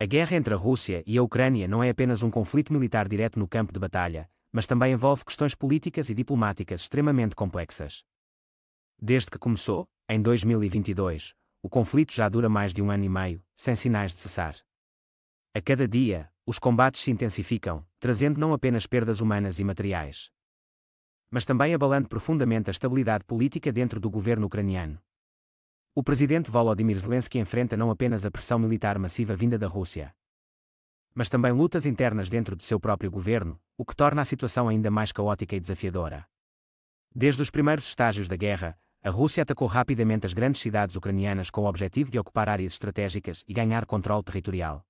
A guerra entre a Rússia e a Ucrânia não é apenas um conflito militar direto no campo de batalha, mas também envolve questões políticas e diplomáticas extremamente complexas. Desde que começou, em 2022, o conflito já dura mais de um ano e meio, sem sinais de cessar. A cada dia, os combates se intensificam, trazendo não apenas perdas humanas e materiais, mas também abalando profundamente a estabilidade política dentro do governo ucraniano. O presidente Volodymyr Zelensky enfrenta não apenas a pressão militar massiva vinda da Rússia, mas também lutas internas dentro de seu próprio governo, o que torna a situação ainda mais caótica e desafiadora. Desde os primeiros estágios da guerra, a Rússia atacou rapidamente as grandes cidades ucranianas com o objetivo de ocupar áreas estratégicas e ganhar controle territorial.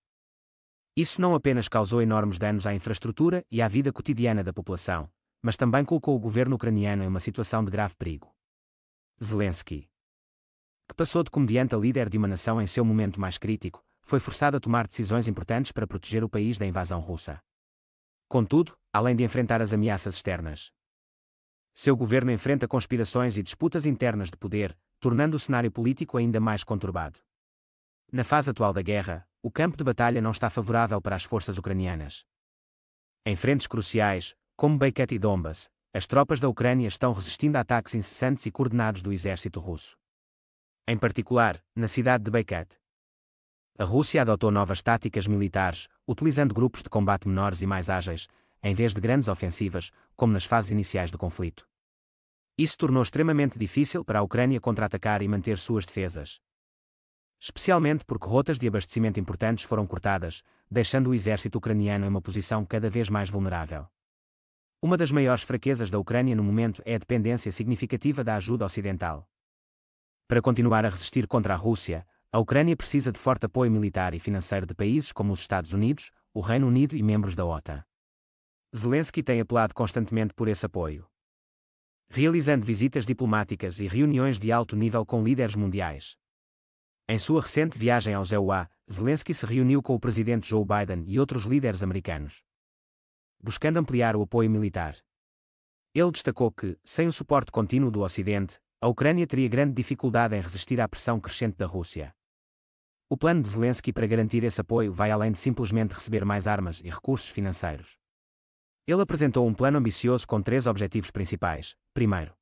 Isso não apenas causou enormes danos à infraestrutura e à vida cotidiana da população, mas também colocou o governo ucraniano em uma situação de grave perigo. Zelensky que passou de comediante a líder de uma nação em seu momento mais crítico, foi forçado a tomar decisões importantes para proteger o país da invasão russa. Contudo, além de enfrentar as ameaças externas, seu governo enfrenta conspirações e disputas internas de poder, tornando o cenário político ainda mais conturbado. Na fase atual da guerra, o campo de batalha não está favorável para as forças ucranianas. Em frentes cruciais, como Baikal e Donbass, as tropas da Ucrânia estão resistindo a ataques incessantes e coordenados do exército russo em particular, na cidade de Baikat. A Rússia adotou novas táticas militares, utilizando grupos de combate menores e mais ágeis, em vez de grandes ofensivas, como nas fases iniciais do conflito. Isso tornou extremamente difícil para a Ucrânia contra-atacar e manter suas defesas. Especialmente porque rotas de abastecimento importantes foram cortadas, deixando o exército ucraniano em uma posição cada vez mais vulnerável. Uma das maiores fraquezas da Ucrânia no momento é a dependência significativa da ajuda ocidental. Para continuar a resistir contra a Rússia, a Ucrânia precisa de forte apoio militar e financeiro de países como os Estados Unidos, o Reino Unido e membros da OTAN. Zelensky tem apelado constantemente por esse apoio. Realizando visitas diplomáticas e reuniões de alto nível com líderes mundiais. Em sua recente viagem ao EUA, Zelensky se reuniu com o presidente Joe Biden e outros líderes americanos, buscando ampliar o apoio militar. Ele destacou que, sem o suporte contínuo do Ocidente, a Ucrânia teria grande dificuldade em resistir à pressão crescente da Rússia. O plano de Zelensky para garantir esse apoio vai além de simplesmente receber mais armas e recursos financeiros. Ele apresentou um plano ambicioso com três objetivos principais. Primeiro,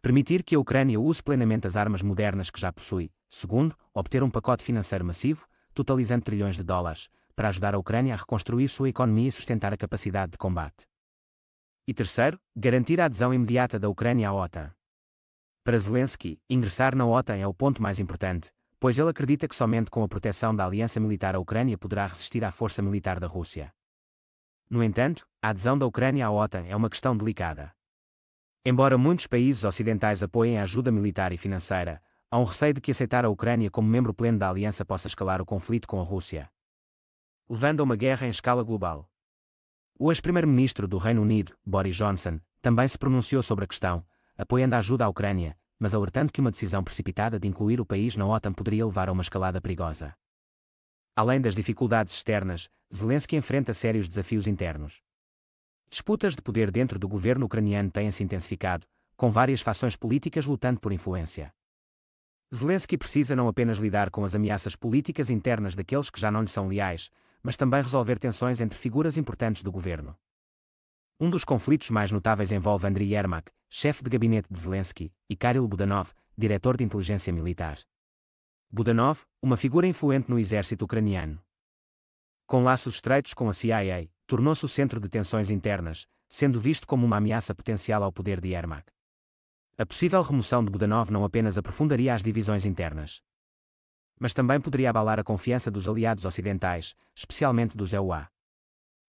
permitir que a Ucrânia use plenamente as armas modernas que já possui. Segundo, obter um pacote financeiro massivo, totalizando trilhões de dólares, para ajudar a Ucrânia a reconstruir sua economia e sustentar a capacidade de combate. E terceiro, garantir a adesão imediata da Ucrânia à OTAN. Para Zelensky, ingressar na OTAN é o ponto mais importante, pois ele acredita que somente com a proteção da aliança militar a Ucrânia poderá resistir à força militar da Rússia. No entanto, a adesão da Ucrânia à OTAN é uma questão delicada. Embora muitos países ocidentais apoiem a ajuda militar e financeira, há um receio de que aceitar a Ucrânia como membro pleno da aliança possa escalar o conflito com a Rússia, levando a uma guerra em escala global. O ex-primeiro-ministro do Reino Unido, Boris Johnson, também se pronunciou sobre a questão, apoiando a ajuda à Ucrânia, mas alertando que uma decisão precipitada de incluir o país na OTAN poderia levar a uma escalada perigosa. Além das dificuldades externas, Zelensky enfrenta sérios desafios internos. Disputas de poder dentro do governo ucraniano têm se intensificado, com várias fações políticas lutando por influência. Zelensky precisa não apenas lidar com as ameaças políticas internas daqueles que já não lhe são leais, mas também resolver tensões entre figuras importantes do governo. Um dos conflitos mais notáveis envolve Andriy Yermak, chefe de gabinete de Zelensky, e Karel Budanov, diretor de inteligência militar. Budanov, uma figura influente no exército ucraniano. Com laços estreitos com a CIA, tornou-se o centro de tensões internas, sendo visto como uma ameaça potencial ao poder de Yermak. A possível remoção de Budanov não apenas aprofundaria as divisões internas, mas também poderia abalar a confiança dos aliados ocidentais, especialmente dos EUA.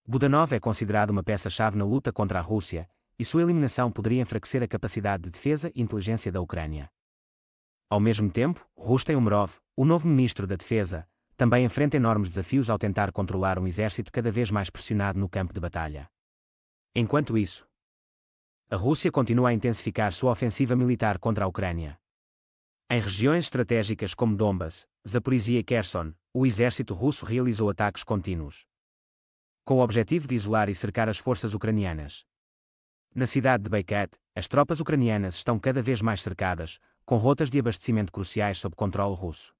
Budanov é considerado uma peça-chave na luta contra a Rússia, e sua eliminação poderia enfraquecer a capacidade de defesa e inteligência da Ucrânia. Ao mesmo tempo, Rustem Umerov, o novo ministro da Defesa, também enfrenta enormes desafios ao tentar controlar um exército cada vez mais pressionado no campo de batalha. Enquanto isso, a Rússia continua a intensificar sua ofensiva militar contra a Ucrânia. Em regiões estratégicas como Donbass, Zaporizhia e Kherson, o exército russo realizou ataques contínuos com o objetivo de isolar e cercar as forças ucranianas. Na cidade de Baikat, as tropas ucranianas estão cada vez mais cercadas, com rotas de abastecimento cruciais sob controle russo.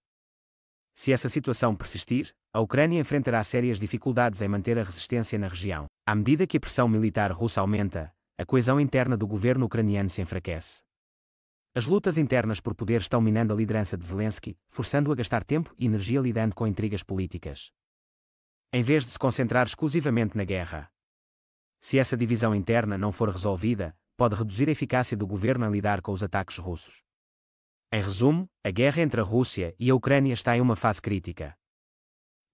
Se essa situação persistir, a Ucrânia enfrentará sérias dificuldades em manter a resistência na região. À medida que a pressão militar russa aumenta, a coesão interna do governo ucraniano se enfraquece. As lutas internas por poder estão minando a liderança de Zelensky, forçando-o a gastar tempo e energia lidando com intrigas políticas em vez de se concentrar exclusivamente na guerra. Se essa divisão interna não for resolvida, pode reduzir a eficácia do governo a lidar com os ataques russos. Em resumo, a guerra entre a Rússia e a Ucrânia está em uma fase crítica.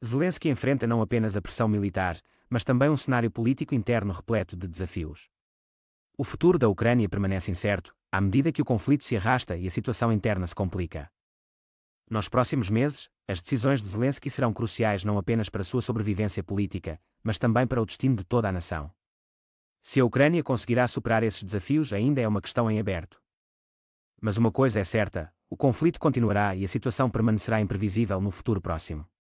Zelensky enfrenta não apenas a pressão militar, mas também um cenário político interno repleto de desafios. O futuro da Ucrânia permanece incerto, à medida que o conflito se arrasta e a situação interna se complica. Nos próximos meses, as decisões de Zelensky serão cruciais não apenas para a sua sobrevivência política, mas também para o destino de toda a nação. Se a Ucrânia conseguirá superar esses desafios ainda é uma questão em aberto. Mas uma coisa é certa: o conflito continuará e a situação permanecerá imprevisível no futuro próximo.